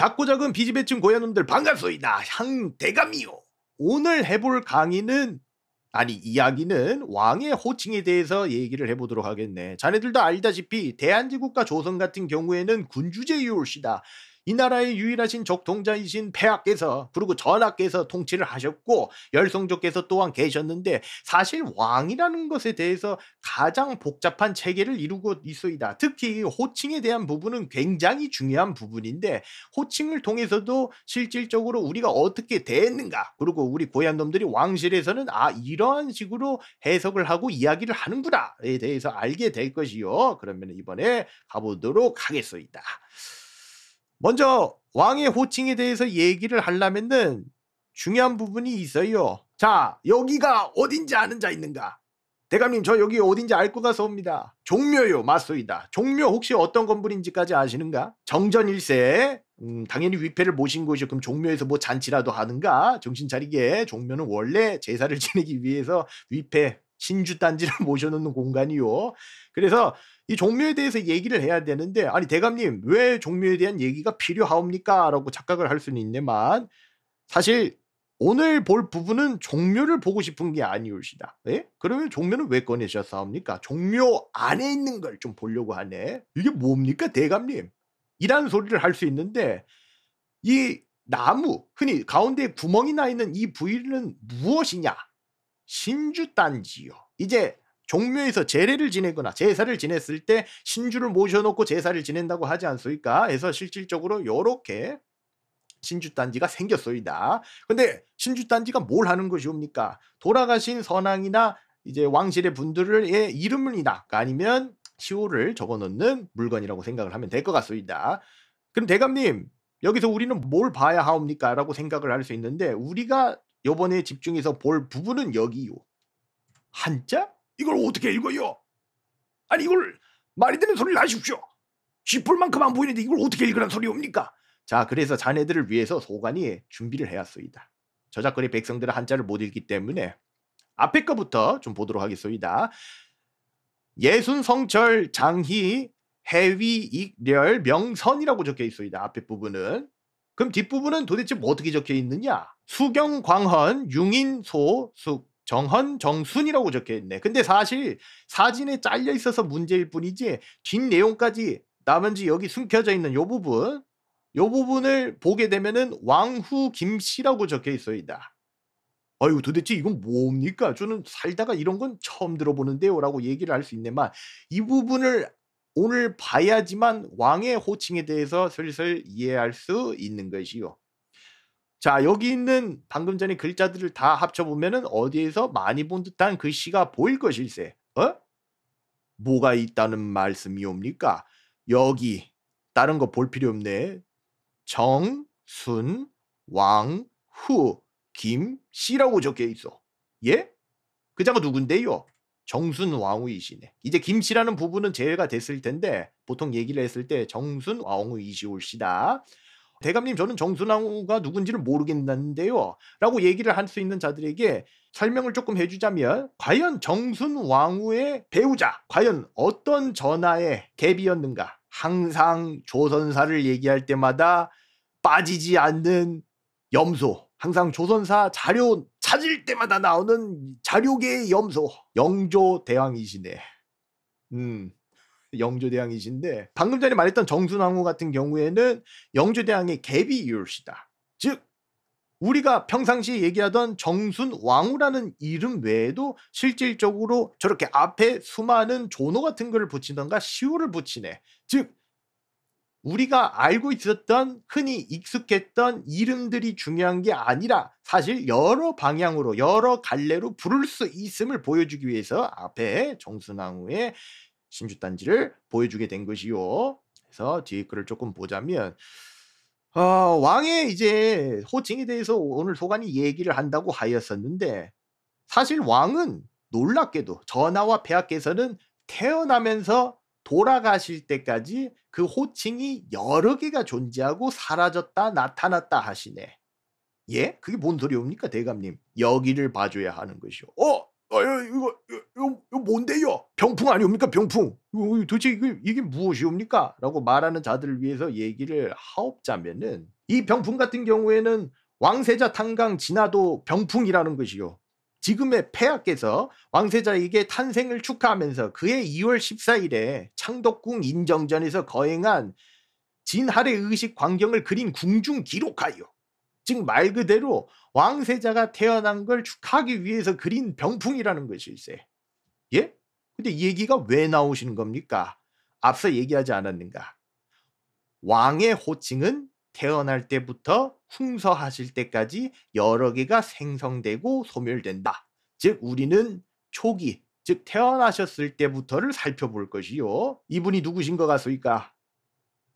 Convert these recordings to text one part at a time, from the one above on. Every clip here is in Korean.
작고 작은 비지배층 고야놈들 반갑소이다. 향대감이요. 오늘 해볼 강의는 아니 이야기는 왕의 호칭에 대해서 얘기를 해보도록 하겠네. 자네들도 알다시피 대한제국과 조선 같은 경우에는 군주제유올시다. 이 나라의 유일하신 적동자이신 폐하께서 그리고 전하께서 통치를 하셨고 열성조께서 또한 계셨는데 사실 왕이라는 것에 대해서 가장 복잡한 체계를 이루고 있어이다. 특히 호칭에 대한 부분은 굉장히 중요한 부분인데 호칭을 통해서도 실질적으로 우리가 어떻게 대했는가 그리고 우리 고얀 놈들이 왕실에서는 아 이러한 식으로 해석을 하고 이야기를 하는구나에 대해서 알게 될 것이요. 그러면 이번에 가보도록 하겠습니다. 먼저 왕의 호칭에 대해서 얘기를 하려면은 중요한 부분이 있어요. 자, 여기가 어딘지 아는 자 있는가? 대감님 저 여기 어딘지 알고 가서 옵니다. 종묘요 맞소이다. 종묘 혹시 어떤 건물인지까지 아시는가? 정전 1세 음, 당연히 위패를 모신 곳이요. 그럼 종묘에서 뭐 잔치라도 하는가? 정신 차리게 종묘는 원래 제사를 지내기 위해서 위패 신주 단지를 모셔놓는 공간이요. 그래서 이 종묘에 대해서 얘기를 해야 되는데 아니 대감님 왜 종묘에 대한 얘기가 필요하옵니까라고 착각을 할 수는 있네만 사실 오늘 볼 부분은 종묘를 보고 싶은 게 아니올시다. 예? 그러면 종묘는 왜 꺼내셨사옵니까? 종묘 안에 있는 걸 좀 보려고 하네. 이게 뭡니까 대감님? 이란 소리를 할 수 있는데 이 나무 흔히 가운데 구멍이 나 있는 이 부위는 무엇이냐? 신주단지요. 이제 종묘에서 제례를 지내거나 제사를 지냈을 때 신주를 모셔놓고 제사를 지낸다고 하지 않습니까? 해서 실질적으로 이렇게 신주단지가 생겼소이다. 근데 신주단지가 뭘 하는 것이옵니까? 돌아가신 선왕이나 이제 왕실의 분들의 이름이나 아니면 시호를 적어놓는 물건이라고 생각을 하면 될 것 같소이다. 그럼 대감님 여기서 우리는 뭘 봐야 하옵니까? 라고 생각을 할 수 있는데 우리가 요번에 집중해서 볼 부분은 여기요. 한자? 이걸 어떻게 읽어요? 아니 이걸 말이 되는 소리를 하십시오. 쥐뿔 만큼 안 보이는데 이걸 어떻게 읽으란 소리옵니까? 자 그래서 자네들을 위해서 소관이 준비를 해왔습니다저작권리 백성들은 한자를 못 읽기 때문에 앞에 거부터 좀 보도록 하겠습니다 예순성철 장희 해위익렬 명선이라고 적혀있습니다 앞에 부분은 그럼 뒷부분은 도대체 뭐 어떻게 적혀있느냐? 수경광헌 융인소숙 정헌, 정순이라고 적혀 있네. 근데 사실 사진에 잘려 있어서 문제일 뿐이지 뒷 내용까지 남은지 여기 숨겨져 있는 요 부분 요 부분을 보게 되면은 왕후 김씨라고 적혀 있어이 아유 도대체 이건 뭡니까? 저는 살다가 이런 건 처음 들어보는데요 라고 얘기를 할 수 있네만 이 부분을 오늘 봐야지만 왕의 호칭에 대해서 슬슬 이해할 수 있는 것이요. 자, 여기 있는 방금 전에 글자들을 다 합쳐보면은 어디에서 많이 본 듯한 글씨가 그 보일 것일세. 어? 뭐가 있다는 말씀이옵니까? 여기 다른 거 볼 필요 없네. 정, 순, 왕, 후, 김, 씨라고 적혀 있어. 예? 그자가 누군데요? 정순 왕후이시네. 이제 김씨라는 부분은 제외가 됐을 텐데 보통 얘기를 했을 때 정순 왕후이시올시다. 대감님 저는 정순왕후가 누군지를 모르겠는데요 라고 얘기를 할 수 있는 자들에게 설명을 조금 해주자면 과연 정순왕후의 배우자 과연 어떤 전하의 갭이었는가 항상 조선사를 얘기할 때마다 빠지지 않는 염소 항상 조선사 자료 찾을 때마다 나오는 자료계의 염소 영조 대왕이시네 음 영조대왕이신데 방금 전에 말했던 정순왕후 같은 경우에는 영조대왕의 개비율시다. 즉 우리가 평상시 얘기하던 정순왕후라는 이름 외에도 실질적으로 저렇게 앞에 수많은 조노 같은 걸 붙이던가 시호를 붙이네. 즉 우리가 알고 있었던 흔히 익숙했던 이름들이 중요한 게 아니라 사실 여러 방향으로 여러 갈래로 부를 수 있음을 보여주기 위해서 앞에 정순왕후의 신주단지를 보여주게 된 것이요. 그래서 뒤에 글을 조금 보자면 어, 왕의 이제 호칭에 대해서 오늘 소관이 얘기를 한다고 하였었는데 사실 왕은 놀랍게도 전하와 폐하께서는 태어나면서 돌아가실 때까지 그 호칭이 여러 개가 존재하고 사라졌다 나타났다 하시네. 예? 그게 뭔소리입니까 대감님? 여기를 봐줘야 하는 것이오. 어? 이거, 이거, 이거 뭔데요? 병풍 아니옵니까? 병풍. 도대체 이게, 이게 무엇이옵니까? 라고 말하는 자들을 위해서 얘기를 하옵자면은 이 병풍 같은 경우에는 왕세자 탄강 진화도 병풍이라는 것이요. 지금의 폐하께서 왕세자에게 탄생을 축하하면서 그해 2월 14일에 창덕궁 인정전에서 거행한 진하의 의식 광경을 그린 궁중 기록하여 즉말 그대로 왕세자가 태어난 걸 축하하기 위해서 그린 병풍이라는 것일세. 예? 근데 이 얘기가 왜 나오시는 겁니까? 앞서 얘기하지 않았는가? 왕의 호칭은 태어날 때부터 풍서하실 때까지 여러 개가 생성되고 소멸된다. 즉 우리는 초기, 즉 태어나셨을 때부터를 살펴볼 것이요. 이분이 누구신 것 같습니까?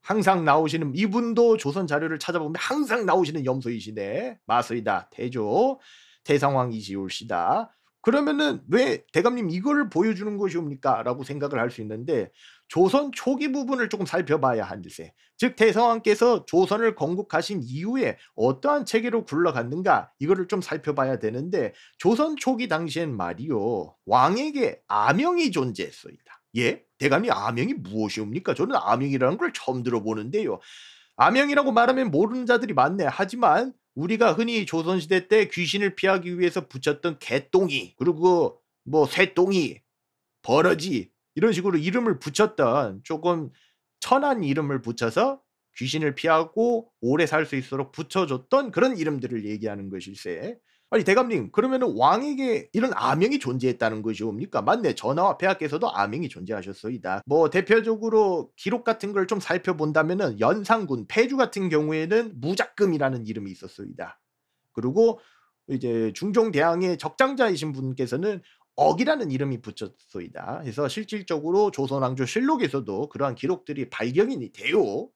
항상 나오시는 이분도 조선 자료를 찾아보면 항상 나오시는 염소이시네. 마습이다 대조 대상왕이시올시다. 그러면은 왜 대감님 이거를 보여주는 것이옵니까? 라고 생각을 할 수 있는데 조선 초기 부분을 조금 살펴봐야 한듯해즉 대성왕께서 조선을 건국하신 이후에 어떠한 체계로 굴러갔는가 이거를 좀 살펴봐야 되는데 조선 초기 당시엔 말이요 왕에게 아명이 존재했어이다. 예? 대감이 암행이 무엇이옵니까? 저는 암행이라는 걸 처음 들어보는데요. 암행이라고 말하면 모르는 자들이 많네. 하지만 우리가 흔히 조선시대 때 귀신을 피하기 위해서 붙였던 개똥이 그리고 뭐 쇠똥이 버러지 이런 식으로 이름을 붙였던 조금 천한 이름을 붙여서 귀신을 피하고 오래 살 수 있도록 붙여줬던 그런 이름들을 얘기하는 것일세. 아니 대감님 그러면은 왕에게 이런 암행이 존재했다는 것이옵니까? 맞네 전하와 폐하께서도 암행이 존재하셨소이다. 뭐 대표적으로 기록 같은 걸 좀 살펴본다면은 연상군 폐주 같은 경우에는 무작금이라는 이름이 있었소이다. 그리고 이제 중종대왕의 적장자이신 분께서는 억이라는 이름이 붙였소이다. 그래서 실질적으로 조선왕조 실록에서도 그러한 기록들이 발견이 돼요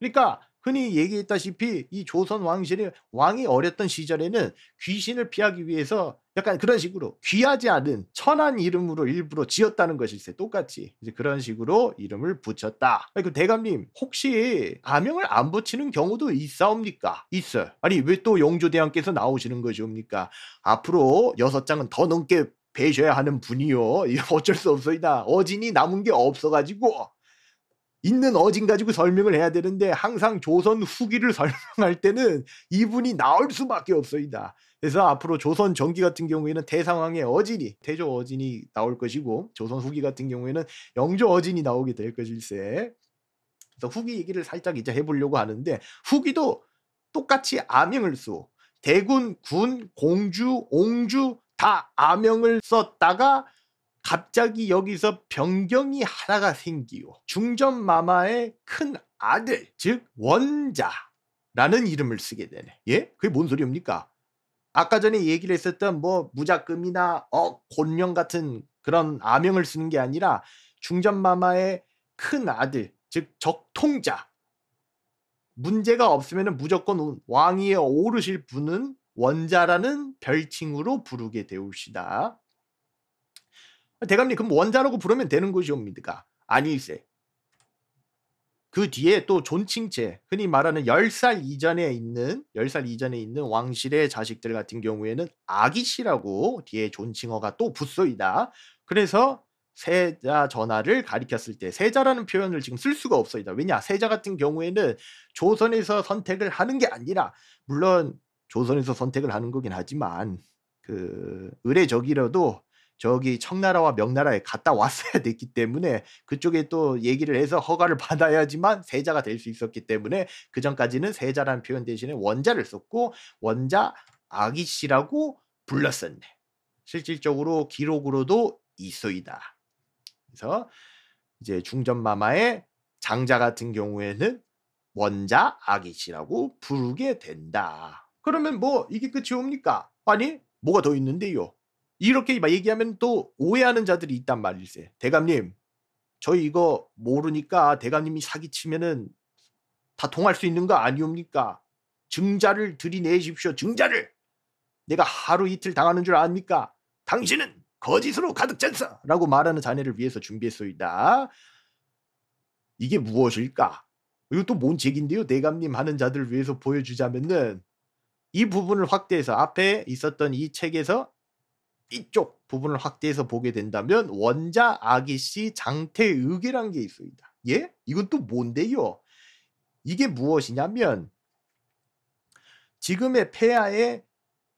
그러니까 흔히 얘기했다시피 이 조선 왕실의 왕이 어렸던 시절에는 귀신을 피하기 위해서 약간 그런 식으로 귀하지 않은 천한 이름으로 일부러 지었다는 것일세 똑같이 이제 그런 식으로 이름을 붙였다. 아니, 그 대감님 혹시 가명을 안 붙이는 경우도 있사옵니까? 있어요. 아니 왜 또 영조대왕께서 나오시는 것이옵니까 앞으로 여섯 장은 더 넘게 배셔야 하는 분이요. 어쩔 수 없소이다. 어진이 남은 게 없어가지고 있는 어진 가지고 설명을 해야 되는데 항상 조선 후기를 설명할 때는 이분이 나올 수밖에 없습니다 그래서 앞으로 조선 전기 같은 경우에는 대상황의 어진이 태조 어진이 나올 것이고 조선 후기 같은 경우에는 영조 어진이 나오게 될 것일세. 그래서 후기 얘기를 살짝 이제 해보려고 하는데 후기도 똑같이 암명을 써 대군, 군, 공주, 옹주 다 암명을 썼다가 갑자기 여기서 변경이 하나가 생기요. 중전 마마의 큰 아들, 즉 원자라는 이름을 쓰게 되네. 예? 그게 뭔 소리입니까? 아까 전에 얘기를 했었던 뭐 무작금이나 어 곤령 같은 그런 아명을 쓰는 게 아니라 중전 마마의 큰 아들, 즉 적통자. 문제가 없으면 무조건 왕위에 오르실 분은 원자라는 별칭으로 부르게 되옵시다. 대감님 그럼 원자라고 부르면 되는 것이옵니까 아니세. 그 뒤에 또 존칭체, 흔히 말하는 10살 이전에 있는 10살 이전에 있는 왕실의 자식들 같은 경우에는 아기씨라고 뒤에 존칭어가 또 붙소이다. 그래서 세자 전하를 가리켰을 때 세자라는 표현을 지금 쓸 수가 없어이 왜냐? 세자 같은 경우에는 조선에서 선택을 하는 게 아니라 물론 조선에서 선택을 하는 거긴 하지만 그 의례적이라도 저기 청나라와 명나라에 갔다 왔어야 됐기 때문에 그쪽에 또 얘기를 해서 허가를 받아야지만 세자가 될 수 있었기 때문에 그 전까지는 세자라는 표현 대신에 원자를 썼고 원자 아기씨라고 불렀었네. 실질적으로 기록으로도 있어이다. 그래서 이제 중전마마의 장자 같은 경우에는 원자 아기씨라고 부르게 된다. 그러면 뭐 이게 끝이 옵니까? 아니 뭐가 더 있는데요? 이렇게 얘기하면 또 오해하는 자들이 있단 말이세 대감님, 저희 이거 모르니까 대감님이 사기치면은 다 통할 수 있는 거 아니옵니까? 증자를 들이내십시오. 증자를. 내가 하루 이틀 당하는 줄 압니까? 당신은 거짓으로 가득 찬사 라고 말하는 자네를 위해서 준비했소이다. 이게 무엇일까? 이것도뭔 책인데요? 대감님 하는 자들을 위해서 보여주자면은 이 부분을 확대해서 앞에 있었던 이 책에서 이쪽 부분을 확대해서 보게 된다면 원자 아기씨 장태의계란 게 있습니다. 예? 이건 또 뭔데요? 이게 무엇이냐면 지금의 폐하의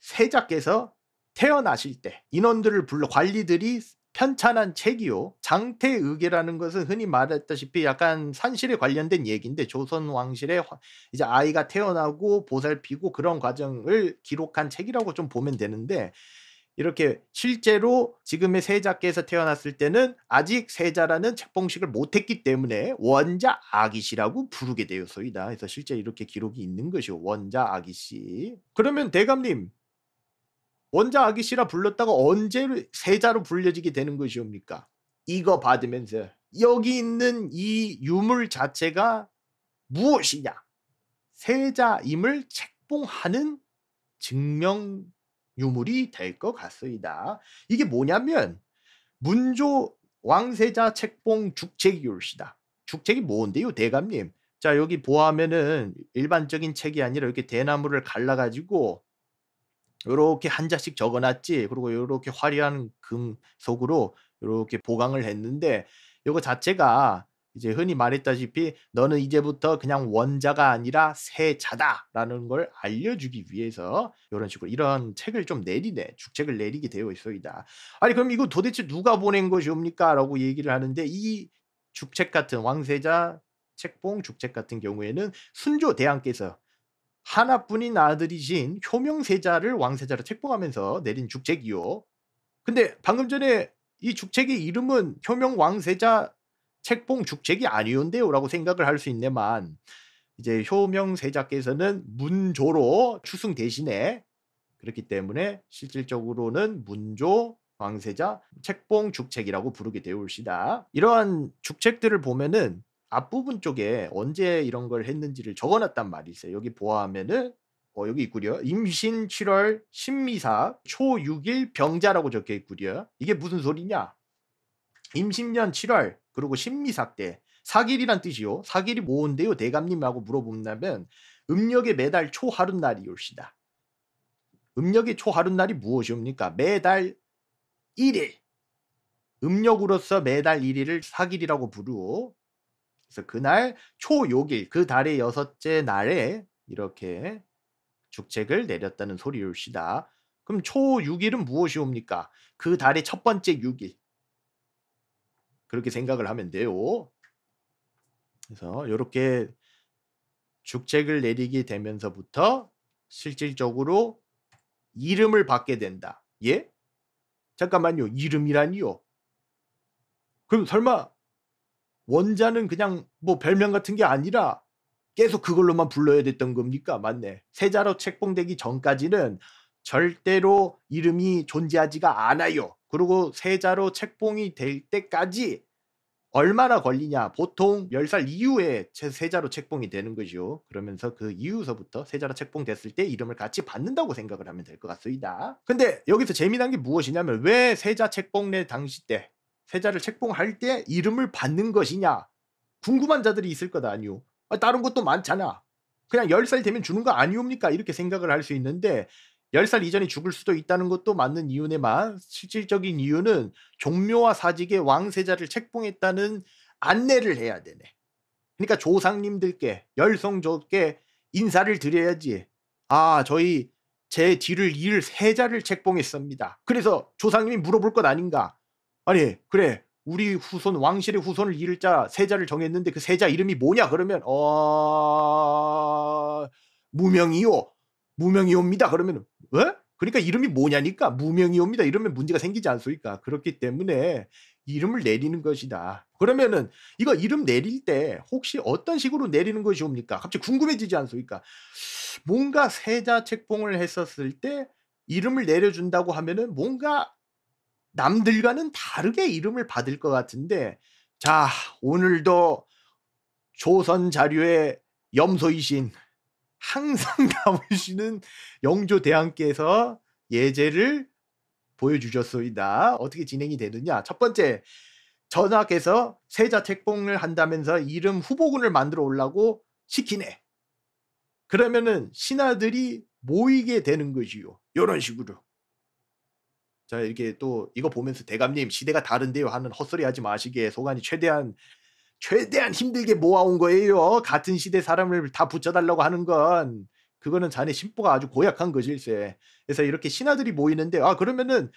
세자께서 태어나실 때 인원들을 불러 관리들이 편찬한 책이요. 장태의계라는 것은 흔히 말했다시피 약간 산실에 관련된 얘기인데 조선 왕실에 이제 아이가 태어나고 보살피고 그런 과정을 기록한 책이라고 좀 보면 되는데 이렇게 실제로 지금의 세자께서 태어났을 때는 아직 세자라는 책봉식을 못했기 때문에 원자 아기씨라고 부르게 되었소이다. 그래서 실제 이렇게 기록이 있는 것이요. 원자 아기씨. 그러면 대감님 원자 아기씨라 불렀다가 언제 세자로 불려지게 되는 것이옵니까? 이거 받으면서 여기 있는 이 유물 자체가 무엇이냐? 세자임을 책봉하는 증명 유물이 될 것 같습니다. 이게 뭐냐면 문조 왕세자 책봉 죽책이올시다. 죽책이 뭔데요, 대감님? 자 여기 보아면은 일반적인 책이 아니라 이렇게 대나무를 갈라가지고 이렇게 한자씩 적어놨지. 그리고 이렇게 화려한 금속으로 이렇게 보강을 했는데 이거 자체가 이제 흔히 말했다시피 너는 이제부터 그냥 원자가 아니라 세자다라는 걸 알려주기 위해서 이런 식으로 이런 책을 좀 내리네 죽책을 내리게 되어 있어이다 아니 그럼 이거 도대체 누가 보낸 것이옵니까라고 얘기를 하는데 이 죽책 같은 왕세자 책봉 죽책 같은 경우에는 순조 대왕께서 하나뿐인 아들이신 효명세자를 왕세자로 책봉하면서 내린 죽책이요. 근데 방금 전에 이 죽책의 이름은 효명 왕세자 책봉 죽책이 아니온데요라고 생각을 할 수 있네만 이제 효명세 자께서는 문조로 추승 대신에 그렇기 때문에 실질적으로는 문조 왕세자 책봉 죽책이라고 부르게 되옵시다 이러한 죽책들을 보면은 앞부분 쪽에 언제 이런 걸 했는지를 적어놨단 말이세요. 여기 보아하면은 어, 여기 있구려. 임신 7월 신미사 초 6일 병자라고 적혀 있구려. 이게 무슨 소리냐? 임신년 7월 그리고 신미사 때 사길이란 뜻이요. 사길이 뭐인데요? 대감님하고 물어본다면 음력의 매달 초하룻날이올시다. 음력의 초하룻날이 무엇이옵니까? 매달 1일. 음력으로서 매달 1일을 사길이라고 부르오 그래서 그날 초6일그 달의 여섯째 날에 이렇게 죽책을 내렸다는 소리옵시다 그럼 초6일은 무엇이옵니까? 그 달의 첫 번째 6일 그렇게 생각을 하면 돼요. 그래서 이렇게 죽책을 내리게 되면서부터 실질적으로 이름을 받게 된다. 예? 잠깐만요. 이름이라니요. 그럼 설마 원자는 그냥 뭐 별명 같은 게 아니라 계속 그걸로만 불러야 됐던 겁니까? 맞네. 세자로 책봉되기 전까지는 절대로 이름이 존재하지가 않아요. 그리고 세자로 책봉이 될 때까지 얼마나 걸리냐? 보통 10살 이후에 세자로 책봉이 되는 거이요 그러면서 그 이후서부터 세자로 책봉됐을 때 이름을 같이 받는다고 생각을 하면 될 것 같습니다. 근데 여기서 재미난 게 무엇이냐면 왜 세자 책봉내 당시 때 세자를 책봉할 때 이름을 받는 것이냐? 궁금한 자들이 있을 거다 아니요. 아, 다른 것도 많잖아. 그냥 10살 되면 주는 거 아니옵니까? 이렇게 생각을 할 수 있는데 10살 이전에 죽을 수도 있다는 것도 맞는 이유네만 실질적인 이유는 종묘와 사직의 왕세자를 책봉했다는 안내를 해야 되네. 그러니까 조상님들께 열성 좋께 인사를 드려야지. 아, 저희 제 뒤를 이을 세자를 책봉했습니다. 그래서 조상님이 물어볼 것 아닌가? 아니, 그래. 우리 후손 왕실의 후손을 이을 자 세자를 정했는데 그 세자 이름이 뭐냐 그러면 어 무명이요 무명이옵니다 그러면 어? 그러니까 이름이 뭐냐니까 무명이옵니다. 이러면 문제가 생기지 않습니까? 그렇기 때문에 이름을 내리는 것이다. 그러면은 이거 이름 내릴 때 혹시 어떤 식으로 내리는 것이 옵니까? 갑자기 궁금해지지 않습니까? 뭔가 세자 책봉을 했었을 때 이름을 내려준다고 하면은 뭔가 남들과는 다르게 이름을 받을 것 같은데 자 오늘도 조선 자료의 염소이신 항상 다윗시는 영조 대왕께서 예제를 보여주셨소이다. 어떻게 진행이 되느냐? 첫 번째, 전하께서 세자 책봉을 한다면서 이름 후보군을 만들어 올라고 시키네. 그러면은 신하들이 모이게 되는 것이요. 이런 식으로. 자, 이렇게 또 이거 보면서 대감님 시대가 다른데요 하는 헛소리 하지 마시게 소관이 최대한 최대한 힘들게 모아온 거예요. 같은 시대 사람을 다 붙여달라고 하는 건 그거는 자네 신보가 아주 고약한 것일세. 그래서 이렇게 신하들이 모이는데 아 그러면은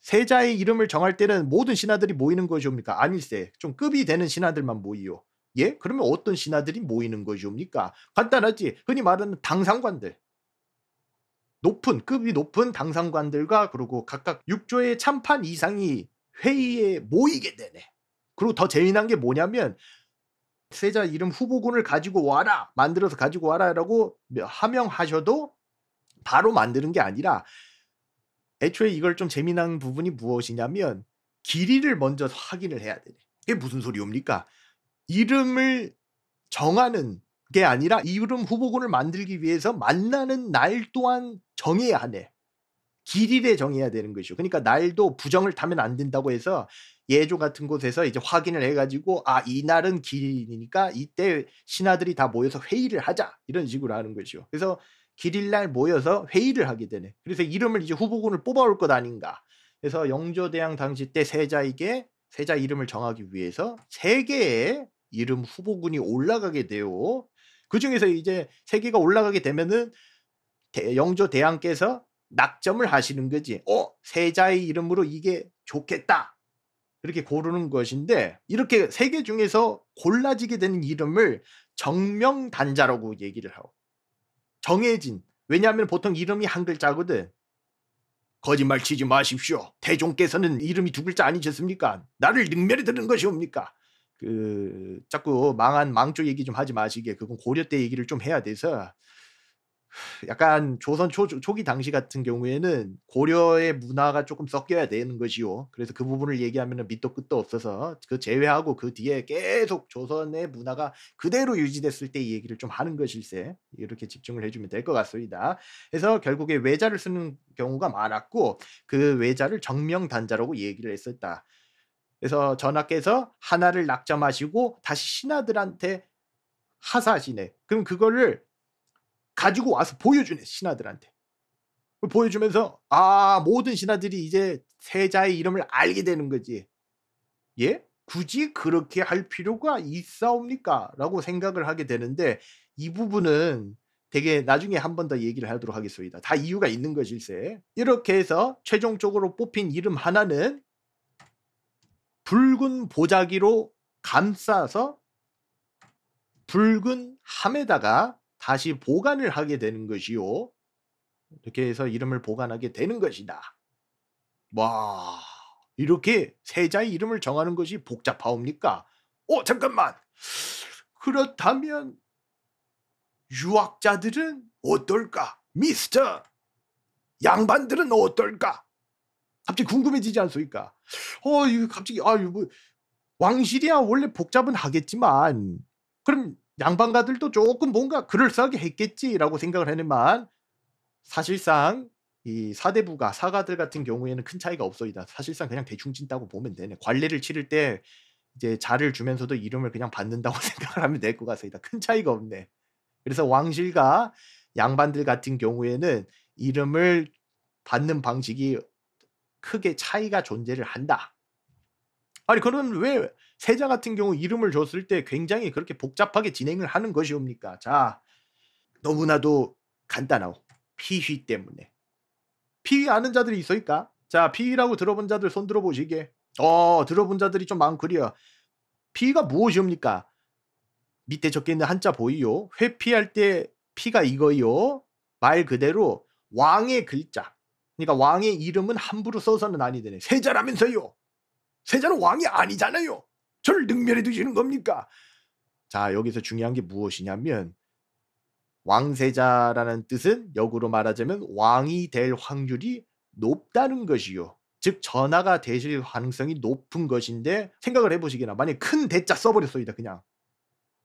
세자의 이름을 정할 때는 모든 신하들이 모이는 것이옵니까? 아닐세. 좀 급이 되는 신하들만 모이요. 예? 그러면 어떤 신하들이 모이는 것이옵니까? 간단하지. 흔히 말하는 당상관들. 높은 급이 높은 당상관들과 그리고 각각 6조의 참판 이상이 회의에 모이게 되네. 그리고 더 재미난 게 뭐냐면 세자 이름 후보군을 가지고 와라 만들어서 가지고 와라라고 하명하셔도 바로 만드는 게 아니라 애초에 이걸 좀 재미난 부분이 무엇이냐면 길이를 먼저 확인을 해야 되네. 이게 무슨 소리입니까 이름을 정하는 게 아니라 이름 후보군을 만들기 위해서 만나는 날 또한 정해야 하네. 길이를 정해야 되는 것이죠. 그러니까 날도 부정을 타면 안 된다고 해서 예조 같은 곳에서 이제 확인을 해가지고 아 이날은 길이니까 이때 신하들이 다 모여서 회의를 하자 이런 식으로 하는 거죠. 그래서 길일날 모여서 회의를 하게 되네. 그래서 이름을 이제 후보군을 뽑아올 것 아닌가. 그래서 영조대왕 당시 때 세자에게 세자 이름을 정하기 위해서 세 개의 이름 후보군이 올라가게 돼요. 그 중에서 이제 세 개가 올라가게 되면은 영조 대왕께서 낙점을 하시는 거지. 어, 세자의 이름으로 이게 좋겠다. 이렇게 고르는 것인데 이렇게 세 개 중에서 골라지게 되는 이름을 정명단자라고 얘기를 하고 정해진 왜냐하면 보통 이름이 한 글자거든 거짓말 치지 마십시오 대종께서는 이름이 두 글자 아니셨습니까 나를 능멸이들는 것이옵니까 그 자꾸 망한 망조 얘기 좀 하지 마시게 그건 고려 때 얘기를 좀 해야 돼서 약간 조선 초, 초기 당시 같은 경우에는 고려의 문화가 조금 섞여야 되는 것이요. 그래서 그 부분을 얘기하면 밑도 끝도 없어서 그 제외하고 그 뒤에 계속 조선의 문화가 그대로 유지됐을 때 얘기를 좀 하는 것일세. 이렇게 집중을 해주면 될 것 같습니다. 그래서 결국에 외자를 쓰는 경우가 많았고 그 외자를 정명단자라고 얘기를 했었다. 그래서 전하께서 하나를 낙점하시고 다시 신하들한테 하사하시네. 그럼 그거를 가지고 와서 보여주네 신하들한테 보여주면서 아 모든 신하들이 이제 세자의 이름을 알게 되는 거지 예 굳이 그렇게 할 필요가 있사옵니까 라고 생각을 하게 되는데 이 부분은 되게 나중에 한 번 더 얘기를 하도록 하겠습니다 다 이유가 있는 것일세 이렇게 해서 최종적으로 뽑힌 이름 하나는 붉은 보자기로 감싸서 붉은 함에다가 다시 보관을 하게 되는 것이요. 이렇게 해서 이름을 보관하게 되는 것이다. 와, 이렇게 세자의 이름을 정하는 것이 복잡하옵니까? 어, 잠깐만. 그렇다면 유학자들은 어떨까? 미스터 양반들은 어떨까? 갑자기 궁금해지지 않습니까? 어, 이거 갑자기 아, 이거 뭐 왕실이야 원래 복잡은 하겠지만 그럼 양반가들도 조금 뭔가 그럴싸하게 했겠지라고 생각을 하는만 사실상 이 사대부가 사가들 같은 경우에는 큰 차이가 없어이다. 사실상 그냥 대충 진다고 보면 되네. 관례를 치를 때 이제 자를 주면서도 이름을 그냥 받는다고 생각을 하면 될 것 같습니다. 큰 차이가 없네. 그래서 왕실과 양반들 같은 경우에는 이름을 받는 방식이 크게 차이가 존재를 한다. 아니 그러면 왜 세자 같은 경우 이름을 줬을 때 굉장히 그렇게 복잡하게 진행을 하는 것이옵니까? 자, 너무나도 간단하오. 피휘 때문에. 피휘 아는 자들이 있어니까 자, 피휘라고 들어본 자들 손 들어보시게. 어, 들어본 자들이 좀 많구려. 피가 무엇이옵니까? 밑에 적혀 있는 한자 보이요. 회피할 때 피가 이거요. 말 그대로 왕의 글자. 그러니까 왕의 이름은 함부로 써서는 아니 되네. 세자라면서요. 세자는 왕이 아니잖아요. 저를 능멸해 두시는 겁니까? 자, 여기서 중요한 게 무엇이냐면 왕세자라는 뜻은 역으로 말하자면 왕이 될 확률이 높다는 것이요. 즉전화가 되실 가능성이 높은 것인데 생각을 해보시기나 만약 에큰 대자 써버렸습니다 그냥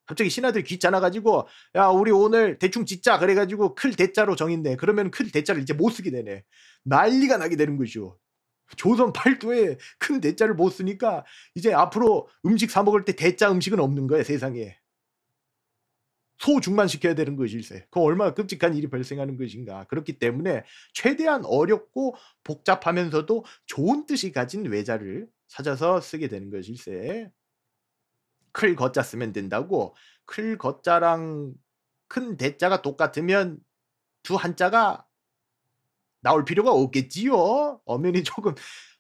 갑자기 신하들 귀찮아가지고 야 우리 오늘 대충 짓자 그래가지고 클 대자로 정했네 그러면 클 대자를 이제 못 쓰게 되네 난리가 나게 되는 것이죠 조선 팔도에 큰 대자를 못 쓰니까 이제 앞으로 음식 사 먹을 때 대자 음식은 없는 거야 세상에. 소중만 시켜야 되는 것일세. 그 얼마나 끔찍한 일이 발생하는 것인가. 그렇기 때문에 최대한 어렵고 복잡하면서도 좋은 뜻이 가진 외자를 찾아서 쓰게 되는 것일세. 클 거자 쓰면 된다고. 클 거자랑 큰 대자가 똑같으면 두 한자가 나올 필요가 없겠지요. 엄연히 조금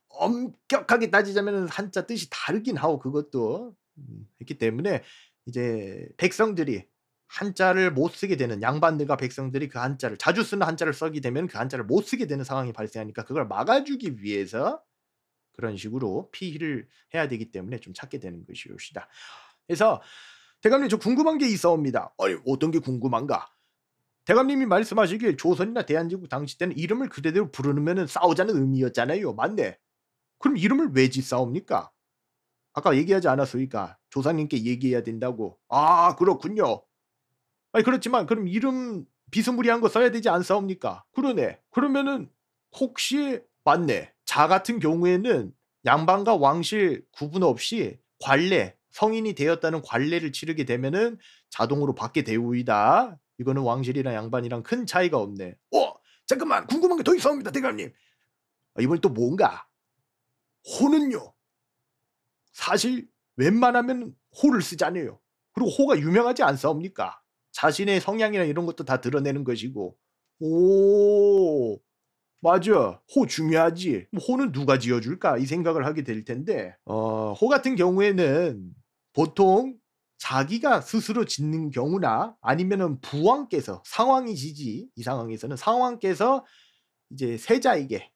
엄격하게 따지자면 한자 뜻이 다르긴 하고 그것도 음, 했기 때문에 이제 백성들이 한자를 못 쓰게 되는 양반들과 백성들이 그 한자를 자주 쓰는 한자를 써게 되면 그 한자를 못 쓰게 되는 상황이 발생하니까 그걸 막아주기 위해서 그런 식으로 피해를 해야 되기 때문에 좀 찾게 되는 것이옵시다. 그래서 대감님 저 궁금한 게 있어옵니다. 아니 어떤 게 궁금한가? 대감님이 말씀하시길 조선이나 대한제국 당시 때는 이름을 그대로 부르면 싸우자는 의미였잖아요. 맞네. 그럼 이름을 왜 지싸웁니까? 아까 얘기하지 않았으니까 조상님께 얘기해야 된다고. 아 그렇군요. 아니 그렇지만 그럼 이름 비스무리한 거 써야 되지 않사옵니까? 그러네. 그러면은 혹시 맞네. 자 같은 경우에는 양반과 왕실 구분 없이 관례 성인이 되었다는 관례를 치르게 되면은 자동으로 받게 되우이다. 이거는 왕실이나 양반이랑 큰 차이가 없네. 어 잠깐만 궁금한 게 더 있어옵니다 대감님. 아, 이번엔 또 뭔가 호는요. 사실 웬만하면 호를 쓰지않아요 그리고 호가 유명하지 않사옵니까? 자신의 성향이나 이런 것도 다 드러내는 것이고. 오, 맞아. 호 중요하지. 호는 누가 지어줄까? 이 생각을 하게 될 텐데, 어, 호 같은 경우에는 보통 자기가 스스로 짓는 경우나 아니면은 부왕께서 상황이지지 이 상황에서는 상황께서 이제 세자에게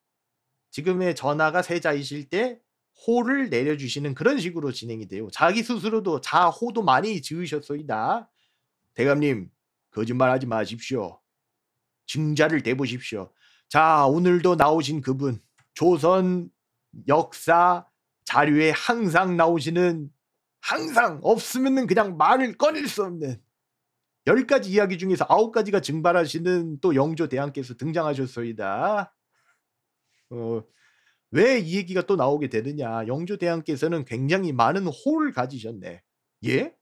지금의 전하가 세자이실 때 호를 내려주시는 그런 식으로 진행이 돼요. 자기 스스로도 자호도 많이 지으셨소이다. 대감님 거짓말하지 마십시오. 증자를 대보십시오. 자 오늘도 나오신 그분 조선 역사 자료에 항상 나오시는 항상 없으면 그냥 말을 꺼낼 수 없는 10가지 이야기 중에서 9가지가 증발하시는 또 영조 대왕께서 등장하셨습니다 어, 왜이 얘기가 또 나오게 되느냐. 영조 대왕께서는 굉장히 많은 호를 가지셨네. 예?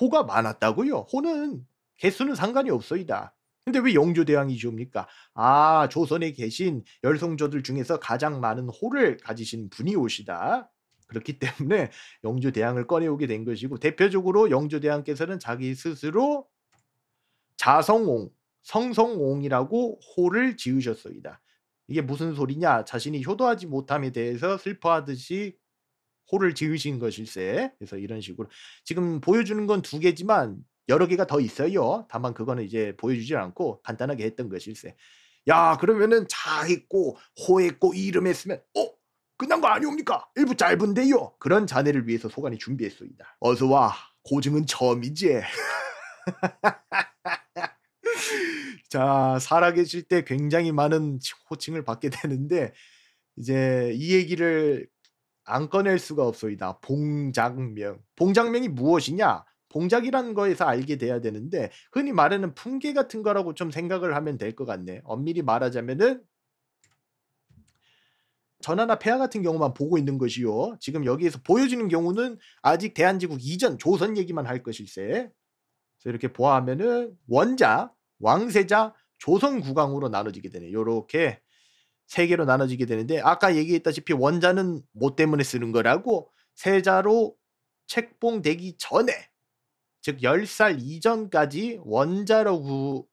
호가 많았다고요? 호는 개수는 상관이 없소이다. 근데 왜 영조 대왕이시옵니까? 아, 조선에 계신 열성조들 중에서 가장 많은 호를 가지신 분이 오시다. 그렇기 때문에 영조대왕을 꺼내오게 된 것이고 대표적으로 영조대왕께서는 자기 스스로 자성옹, 성성옹이라고 호를 지으셨습니다. 이게 무슨 소리냐? 자신이 효도하지 못함에 대해서 슬퍼하듯이 호를 지으신 것일세. 그래서 이런 식으로 지금 보여주는 건 두 개지만 여러 개가 더 있어요. 다만 그거는 이제 보여주지 않고 간단하게 했던 것일세. 야 그러면은 자했고 호했고 이름 했으면 어 끝난 거 아니옵니까? 일부 짧은데요. 그런 자네를 위해서 소관이 준비했습니다 어서 와. 고증은 처음이지. 자, 살아계실 때 굉장히 많은 호칭을 받게 되는데 이제 이 얘기를 안 꺼낼 수가 없소이다. 봉장명봉장명이 무엇이냐? 봉작이라는 거에서 알게 돼야 되는데 흔히 말하는 풍계 같은 거라고 좀 생각을 하면 될 것 같네. 엄밀히 말하자면은 전화나 폐하 같은 경우만 보고 있는 것이요. 지금 여기에서 보여지는 경우는 아직 대한제국 이전 조선 얘기만 할 것일세. 이렇게 보아하면은 원자, 왕세자, 조선 국왕으로 나눠지게 되네. 요렇게 세 개로 나눠지게 되는데 아까 얘기했다시피 원자는 뭐 때문에 쓰는 거라고 세자로 책봉되기 전에 즉 10살 이전까지 원자라고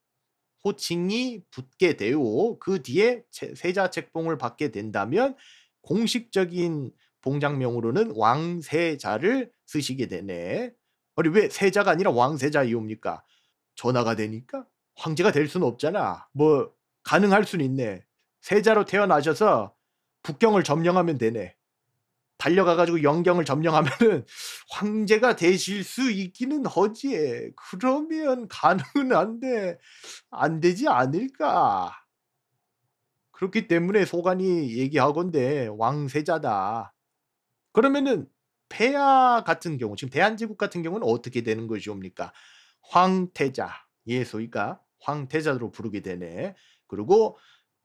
호칭이 붙게 되고 그 뒤에 세자 책봉을 받게 된다면 공식적인 봉장명으로는 왕세자를 쓰시게 되네. 아니 왜 세자가 아니라 왕세자이옵니까? 전하가 되니까 황제가 될 수는 없잖아. 뭐 가능할 수는 있네. 세자로 태어나셔서 북경을 점령하면 되네. 달려가가지고 영경을 점령하면은 황제가 되실 수 있기는 허지에 그러면 가능은 한데 안 되지 않을까. 그렇기 때문에 소관이 얘기하건대 왕세자다. 그러면은 폐하 같은 경우 지금 대한제국 같은 경우는 어떻게 되는 것이옵니까? 황태자 예 소위가 황태자로 부르게 되네. 그리고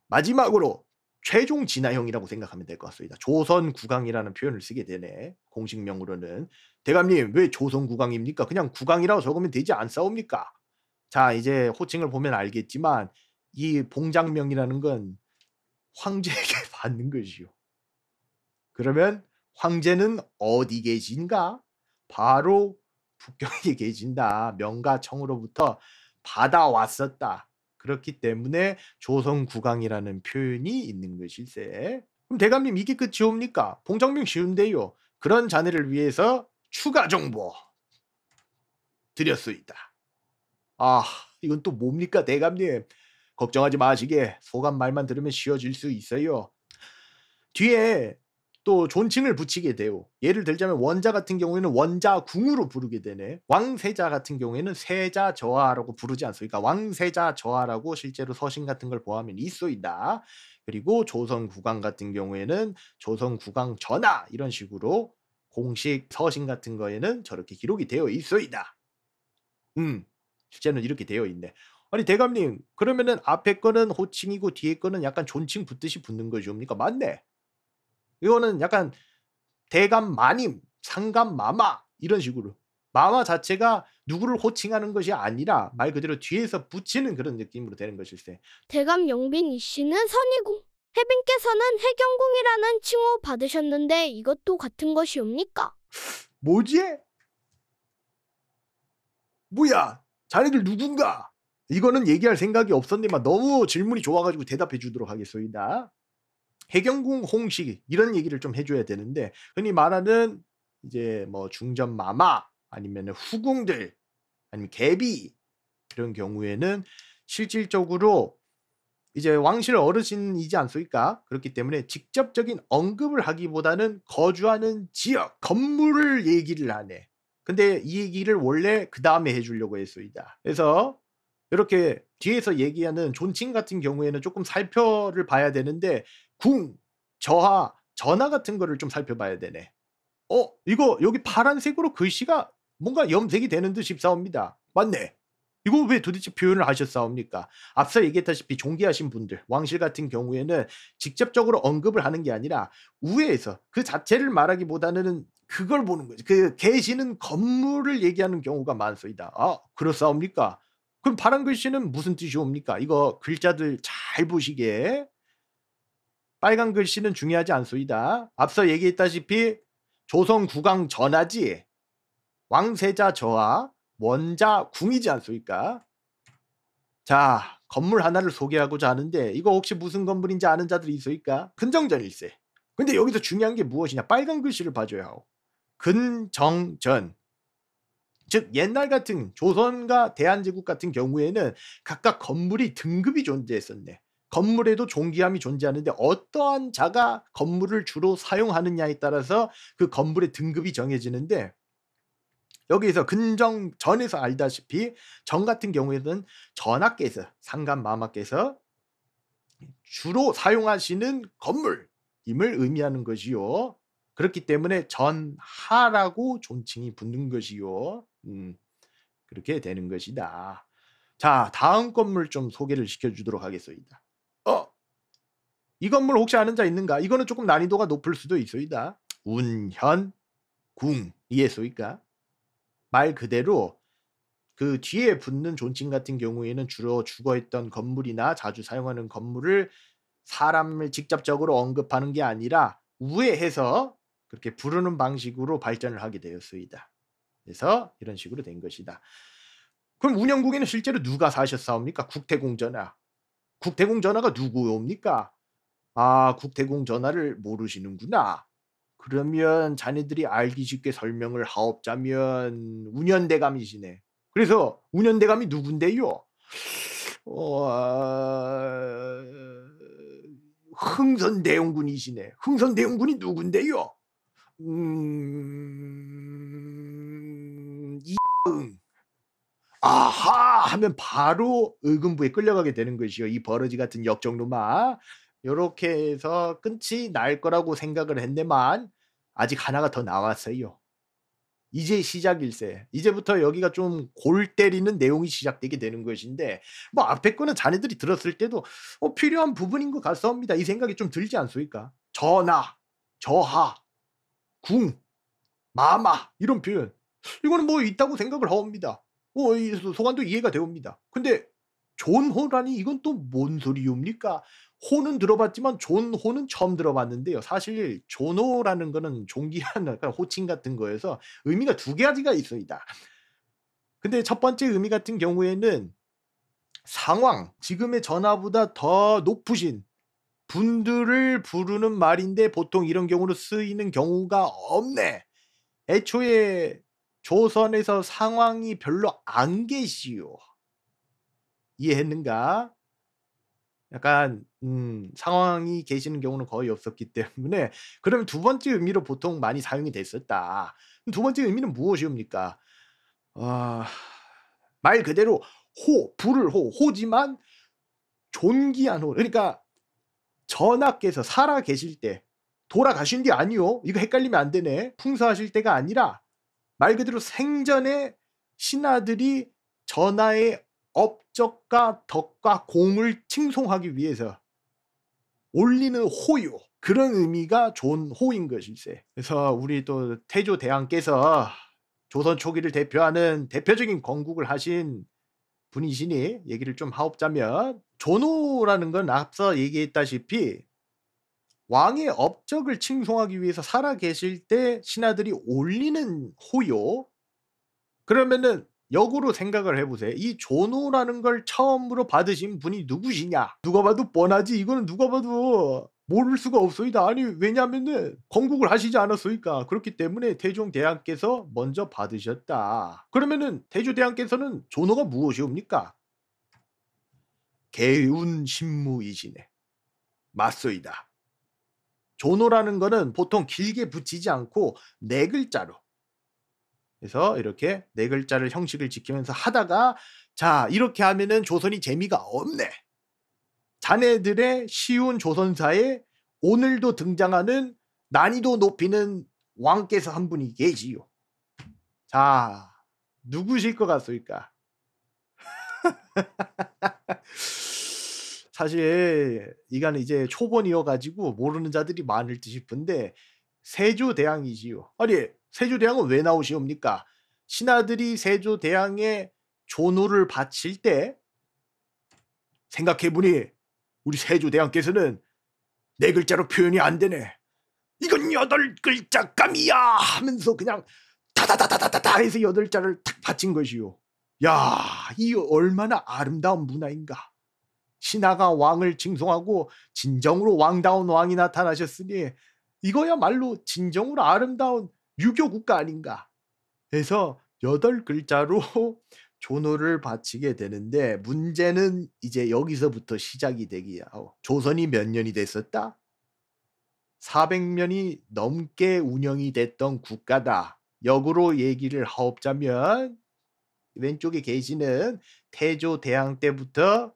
마지막으로 최종 진화형이라고 생각하면 될 것 같습니다. 조선 국왕이라는 표현을 쓰게 되네. 공식명으로는 대감님 왜 조선 국왕입니까? 그냥 국왕이라고 적으면 되지 않사옵니까? 자 이제 호칭을 보면 알겠지만 이 봉장명이라는 건 황제에게 받는 것이요. 그러면 황제는 어디 계신가? 바로 북경에 계신다. 명가청으로부터 받아왔었다. 그렇기 때문에 조선국왕이라는 표현이 있는 것일세. 그럼 대감님 이게 끝이옵니까? 봉정명 쉬운데요. 그런 자네를 위해서 추가 정보 드렸습니다아 이건 또 뭡니까 대감님? 걱정하지 마시게 소감 말만 들으면 쉬워질 수 있어요. 뒤에 또 존칭을 붙이게 돼요. 예를 들자면 원자 같은 경우에는 원자궁으로 부르게 되네. 왕세자 같은 경우에는 세자 저하라고 부르지 않습니까? 왕세자 저하라고 실제로 서신 같은 걸 보하면 있소이다. 그리고 조선국왕 같은 경우에는 조선국왕 전하 이런 식으로 공식 서신 같은 거에는 저렇게 기록이 되어 있소이다. 음, 실제는 이렇게 되어 있네. 아니 대감님 그러면은 앞에 거는 호칭이고 뒤에 거는 약간 존칭 붙듯이 붙는 거죠, 그니까 맞네. 이거는 약간 대감 마님, 상감 마마 이런 식으로 마마 자체가 누구를 호칭하는 것이 아니라 말 그대로 뒤에서 붙이는 그런 느낌으로 되는 것일세. 대감 영빈 이 씨는 선이고 혜빈께서는 해경궁이라는 칭호 받으셨는데 이것도 같은 것이옵니까? 뭐지? 뭐야? 자네들 누군가? 이거는 얘기할 생각이 없었는데막 너무 질문이 좋아가지고 대답해 주도록 하겠습니다. 해경궁 홍식 이런 얘기를 좀 해줘야 되는데 흔히 말하는 이제 뭐 중전 마마 아니면 후궁들 아니면 개비 이런 경우에는 실질적으로 이제 왕실 어르신이지 않습니까? 그렇기 때문에 직접적인 언급을 하기보다는 거주하는 지역, 건물을 얘기를 하네. 근데 이 얘기를 원래 그 다음에 해주려고 했습니다. 그래서 이렇게 뒤에서 얘기하는 존칭 같은 경우에는 조금 살펴를 봐야 되는데 궁, 저하, 전하 같은 거를 좀 살펴봐야 되네. 어, 이거 여기 파란색으로 글씨가 뭔가 염색이 되는 듯 싶사옵니다. 맞네. 이거 왜 도대체 표현을 하셨사옵니까? 앞서 얘기했다시피 종기하신 분들, 왕실 같은 경우에는 직접적으로 언급을 하는 게 아니라 우회해서그 자체를 말하기보다는 그걸 보는 거지. 그 계시는 건물을 얘기하는 경우가 많소이다. 아, 그렇사옵니까? 그럼 파란 글씨는 무슨 뜻이옵니까? 이거 글자들 잘 보시게. 빨간 글씨는 중요하지 않소이다. 앞서 얘기했다시피 조선 국왕 전하지 왕세자 저하 원자 궁이지 않소이까? 자 건물 하나를 소개하고자 하는데 이거 혹시 무슨 건물인지 아는 자들이 있소이까? 근정전일세. 근데 여기서 중요한 게 무엇이냐? 빨간 글씨를 봐줘야 하고 근정전 즉 옛날 같은 조선과 대한제국 같은 경우에는 각각 건물이 등급이 존재했었네. 건물에도 종기함이 존재하는데 어떠한 자가 건물을 주로 사용하느냐에 따라서 그 건물의 등급이 정해지는데 여기에서 근정 전에서 알다시피 전 같은 경우에는 전하께서 상간 마마께서 주로 사용하시는 건물임을 의미하는 것이요. 그렇기 때문에 전하라고 존칭이 붙는 것이요. 음, 그렇게 되는 것이다. 자, 다음 건물 좀 소개를 시켜주도록 하겠습니다. 어? 이 건물 혹시 아는 자 있는가? 이거는 조금 난이도가 높을 수도 있습니다 운현 궁이에소이까 말 그대로 그 뒤에 붙는 존칭 같은 경우에는 주로 죽어있던 건물이나 자주 사용하는 건물을 사람을 직접적으로 언급하는 게 아니라 우회해서 그렇게 부르는 방식으로 발전을 하게 되었습니다. 그래서 이런 식으로 된 것이다. 그럼 운영국에는 실제로 누가 사셨사옵니까? 국태공전아 국태공 전화가 누구옵니까? 아, 국태공 전화를 모르시는구나. 그러면 자네들이 알기 쉽게 설명을 하옵자면 운현대감이시네. 그래서 운현대감이 누군데요? 어, 흥선대용군이시네. 흥선대용군이 누군데요? 음... 이응. 아하 하면 바로 의금부에 끌려가게 되는 것이요. 이 버러지 같은 역정놈아. 요렇게 해서 끝이 날 거라고 생각을 했네만 아직 하나가 더 나왔어요. 이제 시작일세. 이제부터 여기가 좀 골 때리는 내용이 시작되게 되는 것인데 뭐 앞에 거는 자네들이 들었을 때도 어, 필요한 부분인 것 같습니다. 이 생각이 좀 들지 않습니까? 전하, 저하, 궁, 마마 이런 표현 이거는 뭐 있다고 생각을 합니다. 어, 소관도 이해가 되옵니다. 근데 존 호라니 이건 또 뭔 소리입니까? 호는 들어봤지만 존 호는 처음 들어봤는데요. 사실 존호라는 거는 종기한약 호칭 같은 거에서 의미가 두 가지가 있습니다. 근데 첫 번째 의미 같은 경우에는 상황, 지금의 전화보다 더 높으신 분들을 부르는 말인데 보통 이런 경우로 쓰이는 경우가 없네. 애초에 조선에서 상황이 별로 안 계시오. 이해했는가? 약간 음, 상황이 계시는 경우는 거의 없었기 때문에 그러면 두 번째 의미로 보통 많이 사용이 됐었다. 두 번째 의미는 무엇이옵니까? 어, 말 그대로 호, 불을 호, 호지만 존귀한 호. 그러니까 전하께서 살아 계실 때 돌아가신 게아니오 이거 헷갈리면 안 되네. 풍사하실 때가 아니라 말 그대로 생전에 신하들이 전하의 업적과 덕과 공을 칭송하기 위해서 올리는 호요 그런 의미가 존호인 것일세. 그래서 우리 또 태조 대왕께서 조선 초기를 대표하는 대표적인 건국을 하신 분이시니 얘기를 좀 하옵자면 존호라는 건 앞서 얘기했다시피 왕의 업적을 칭송하기 위해서 살아 계실 때 신하들이 올리는 호요. 그러면은 역으로 생각을 해보세요. 이 존호라는 걸 처음으로 받으신 분이 누구시냐? 누가 봐도 뻔하지. 이거는 누가 봐도 모를 수가 없소이다. 아니 왜냐하면은 건국을 하시지 않았으니까 그렇기 때문에 대종 대왕께서 먼저 받으셨다. 그러면은 태조 대왕께서는 존호가 무엇이옵니까? 개운 신무이시네. 맞소이다. 조노라는 거는 보통 길게 붙이지 않고 네 글자로 그래서 이렇게 네 글자를 형식을 지키면서 하다가 자 이렇게 하면은 조선이 재미가 없네 자네들의 쉬운 조선사에 오늘도 등장하는 난이도 높이는 왕께서 한 분이 계시요 자 누구실 것 같습니까? 사실 이건 이제 초본이어가지고 모르는 자들이 많을 듯 싶은데 세조대왕이지요. 아니 세조대왕은 왜 나오시옵니까? 신하들이 세조대왕의 존호를 바칠 때 생각해보니 우리 세조대왕께서는 네 글자로 표현이 안 되네. 이건 여덟 글자 감이야 하면서 그냥 다다다다다다 해서 여덟 자를 탁 바친 것이요. 야, 이 얼마나 아름다운 문화인가. 신하가 왕을 징송하고 진정으로 왕다운 왕이 나타나셨으니 이거야말로 진정으로 아름다운 유교 국가 아닌가 해서 여덟 글자로 조노를 바치게 되는데 문제는 이제 여기서부터 시작이 되기야. 어, 조선이 몇 년이 됐었다? 400년이 넘게 운영이 됐던 국가다. 역으로 얘기를 하옵자면 왼쪽에 계시는 태조 대왕 때부터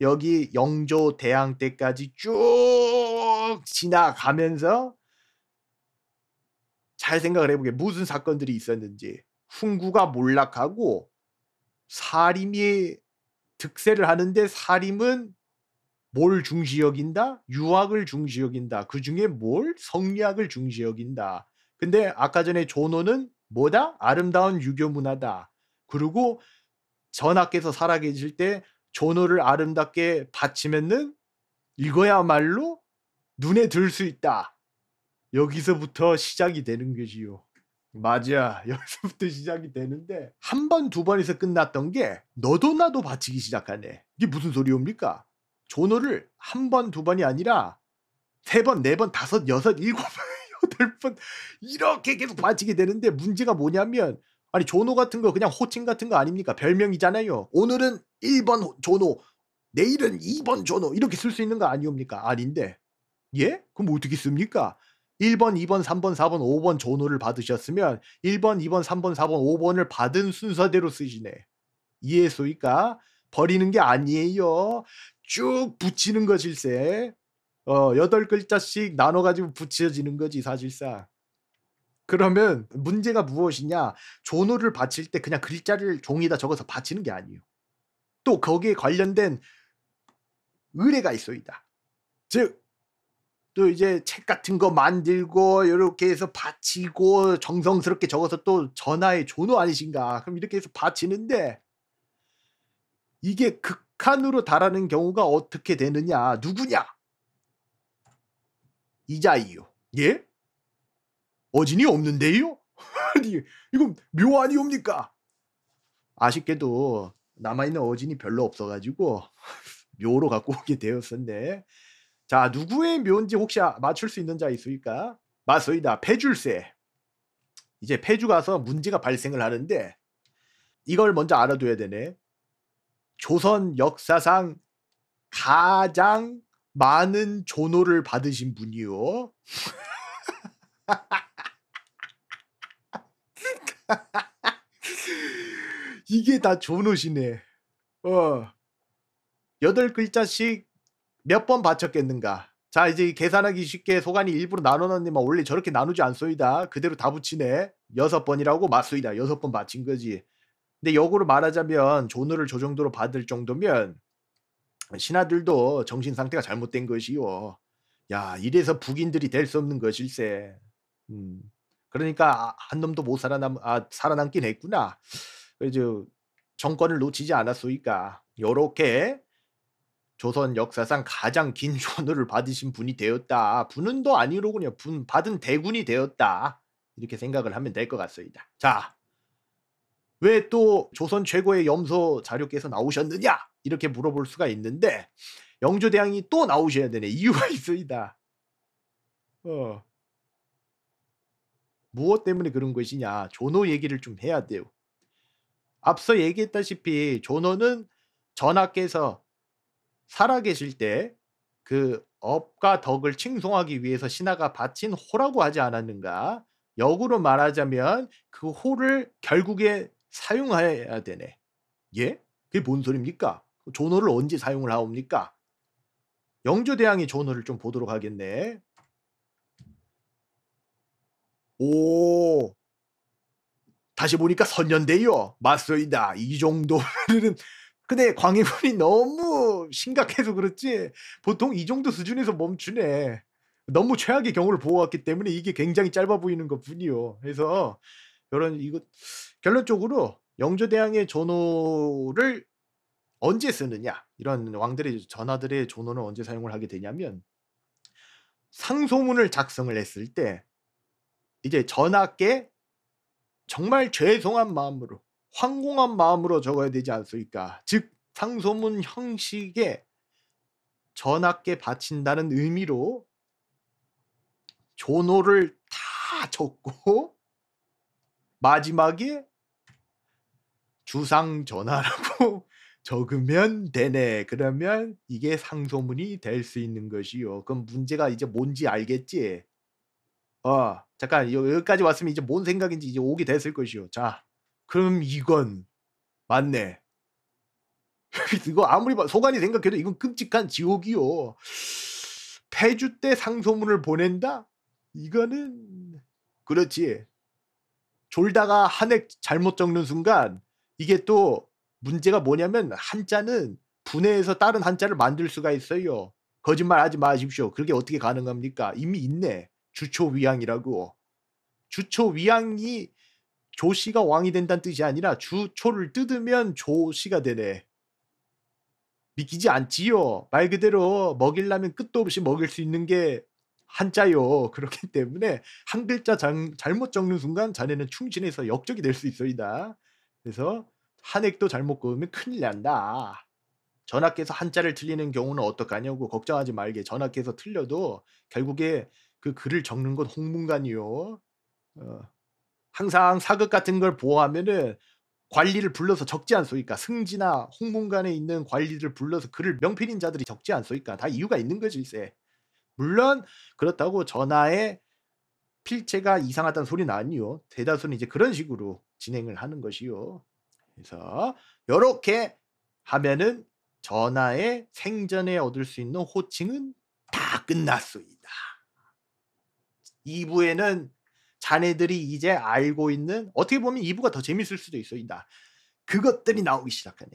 여기 영조 대왕 때까지 쭉 지나가면서 잘 생각을 해보게 무슨 사건들이 있었는지 훈구가 몰락하고 사림이 득세를 하는데 사림은 뭘 중시 여긴다? 유학을 중시 여긴다. 그 중에 뭘? 성리학을 중시 여긴다. 근데 아까 전에 조노는 뭐다? 아름다운 유교 문화다. 그리고 전하께서 살아계실 때 존호를 아름답게 받치면은 이거야말로 눈에 들 수 있다. 여기서부터 시작이 되는 것이요. 맞아. 여기서부터 시작이 되는데 한 번, 두 번에서 끝났던 게 너도 나도 바치기 시작하네. 이게 무슨 소리입니까존호를한 번, 두 번이 아니라 세 번, 네 번, 다섯, 여섯, 일곱, 여덟 번 이렇게 계속 바치게 되는데 문제가 뭐냐면 아니 조노 같은 거 그냥 호칭 같은 거 아닙니까? 별명이잖아요. 오늘은 1번 조노, 내일은 2번 조노 이렇게 쓸 수 있는 거 아니옵니까? 아닌데. 예? 그럼 어떻게 씁니까? 1번, 2번, 3번, 4번, 5번 조노를 받으셨으면 1번, 2번, 3번, 4번, 5번을 받은 순서대로 쓰시네. 이해소이까? 버리는 게 아니에요. 쭉 붙이는 거질세. 어, 여 글자씩 나눠가지고 붙여지는 거지, 사실상. 그러면 문제가 무엇이냐? 조노를 바칠 때 그냥 글자를 종이다 적어서 바치는 게 아니에요. 또 거기에 관련된 의뢰가 있어이다. 즉, 또 이제 책 같은 거 만들고 이렇게 해서 바치고 정성스럽게 적어서 또 전화에 조노 아니신가? 그럼 이렇게 해서 바치는데 이게 극한으로 달하는 경우가 어떻게 되느냐? 누구냐? 이자이요. 예? 어진이 없는데요? 아니, 이건 묘 아니옵니까? 아쉽게도 남아있는 어진이 별로 없어가지고 묘로 갖고 오게 되었었네. 자, 누구의 묘인지 혹시 아, 맞출 수 있는 자 있습니까? 맞습니다. 폐줄세. 이제 폐주 가서 문제가 발생을 하는데 이걸 먼저 알아둬야 되네. 조선 역사상 가장 많은 조노를 받으신 분이요. 이게 다 좋은 옷이네. 어. 여덟 글자씩 몇 번받쳤겠는가자 이제 계산하기 쉽게 소관이 일부러 나눠놨니만 원래 저렇게 나누지 않소이다. 그대로 다 붙이네. 여섯 번이라고 맞소이다. 여섯 번 받친 거지. 근데 역으로 말하자면 존우를저 정도로 받을 정도면 신하들도 정신 상태가 잘못된 것이요. 야 이래서 북인들이 될 수 없는 것일세. 음. 그러니까 아, 한 놈도 못 살아남 아 살아남긴 했구나. 그래서 정권을 놓치지 않았으니까 요렇게 조선 역사상 가장 긴 효노를 받으신 분이 되었다. 분은도 아니로군요. 분 받은 대군이 되었다. 이렇게 생각을 하면 될 것 같습니다. 자, 왜 또 조선 최고의 염소 자료께서 나오셨느냐? 이렇게 물어볼 수가 있는데 영조대왕이 또 나오셔야 되네. 이유가 있습니다. 어. 무엇 때문에 그런 것이냐 존호 얘기를 좀 해야 돼요. 앞서 얘기했다시피 존호는 전하께서 살아계실 때 그 업과 덕을 칭송하기 위해서 신하가 바친 호라고 하지 않았는가? 역으로 말하자면 그 호를 결국에 사용해야 되네. 예? 그게 뭔 소리입니까? 존호를 언제 사용을 하옵니까? 영조대왕이 존호를 좀 보도록 하겠네. 오 다시 보니까 선년대요 맞소이다 이정도는 근데 광해군이 너무 심각해서 그렇지 보통 이 정도 수준에서 멈추네 너무 최악의 경우를 보았기 때문에 이게 굉장히 짧아 보이는 것 뿐이요 그래서 이런 이거 결론적으로 영조대왕의 전호를 언제 쓰느냐 이런 왕들의 전하들의 전호는 언제 사용을 하게 되냐면 상소문을 작성을 했을 때 이제 전하께 정말 죄송한 마음으로 황공한 마음으로 적어야 되지 않습니까? 즉 상소문 형식에 전하께 바친다는 의미로 조노를 다 적고 마지막에 주상 전하라고 적으면 되네. 그러면 이게 상소문이 될 수 있는 것이요. 그럼 문제가 이제 뭔지 알겠지? 어. 잠깐 여기까지 왔으면 이제 뭔 생각인지 이제 오게 됐을 것이요. 자, 그럼 이건 맞네. 이거 아무리 소관이 생각해도 이건 끔찍한 지옥이요. 폐주 때 상소문을 보낸다? 이거는 그렇지. 졸다가 한 획 잘못 적는 순간 이게 또 문제가 뭐냐면 한자는 분해해서 다른 한자를 만들 수가 있어요. 거짓말 하지 마십시오. 그게 어떻게 가능합니까? 이미 있네. 주초위왕이라고. 주초위왕이 조씨가 왕이 된다는 뜻이 아니라 주초를 뜯으면 조씨가 되네. 믿기지 않지요. 말 그대로 먹일라면 끝도 없이 먹일 수 있는 게 한자요. 그렇기 때문에 한 글자 장, 잘못 적는 순간 자네는 충신해서 역적이 될 수 있어이다. 그래서 한액도 잘못 그으면 큰일 난다. 전하께서 한자를 틀리는 경우는 어떡하냐고 걱정하지 말게. 전하께서 틀려도 결국에 그 글을 적는 건 홍문관이요. 어, 항상 사극 같은 걸 보호하면은 관리를 불러서 적지 않소니까 승지나 홍문관에 있는 관리를 불러서 글을 명필인 자들이 적지 않소니까 다 이유가 있는 거지 이제 물론 그렇다고 전하에 필체가 이상하다는 소리는 아니요 대다수는 이제 그런 식으로 진행을 하는 것이요 그래서 이렇게 하면은 전하의 생전에 얻을 수 있는 호칭은 다 끝났소이다. 2부에는 자네들이 이제 알고 있는 어떻게 보면 2부가 더 재밌을 수도 있어. 나 그것들이 나오기 시작하네.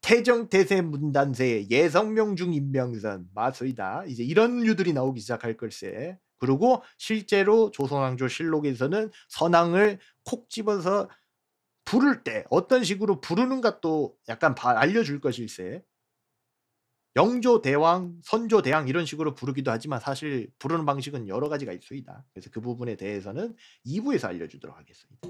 태정 태세 문단세 예성명 중 임명선 마소이다 이제 이런 류들이 나오기 시작할 걸세. 그리고 실제로 조선왕조 실록에서는 선왕을 콕 집어서 부를 때 어떤 식으로 부르는가 또 약간 알려줄 것일세. 영조대왕, 선조대왕 이런 식으로 부르기도 하지만 사실 부르는 방식은 여러 가지가 있습니다. 그래서 그 부분에 대해서는 2부에서 알려주도록 하겠습니다.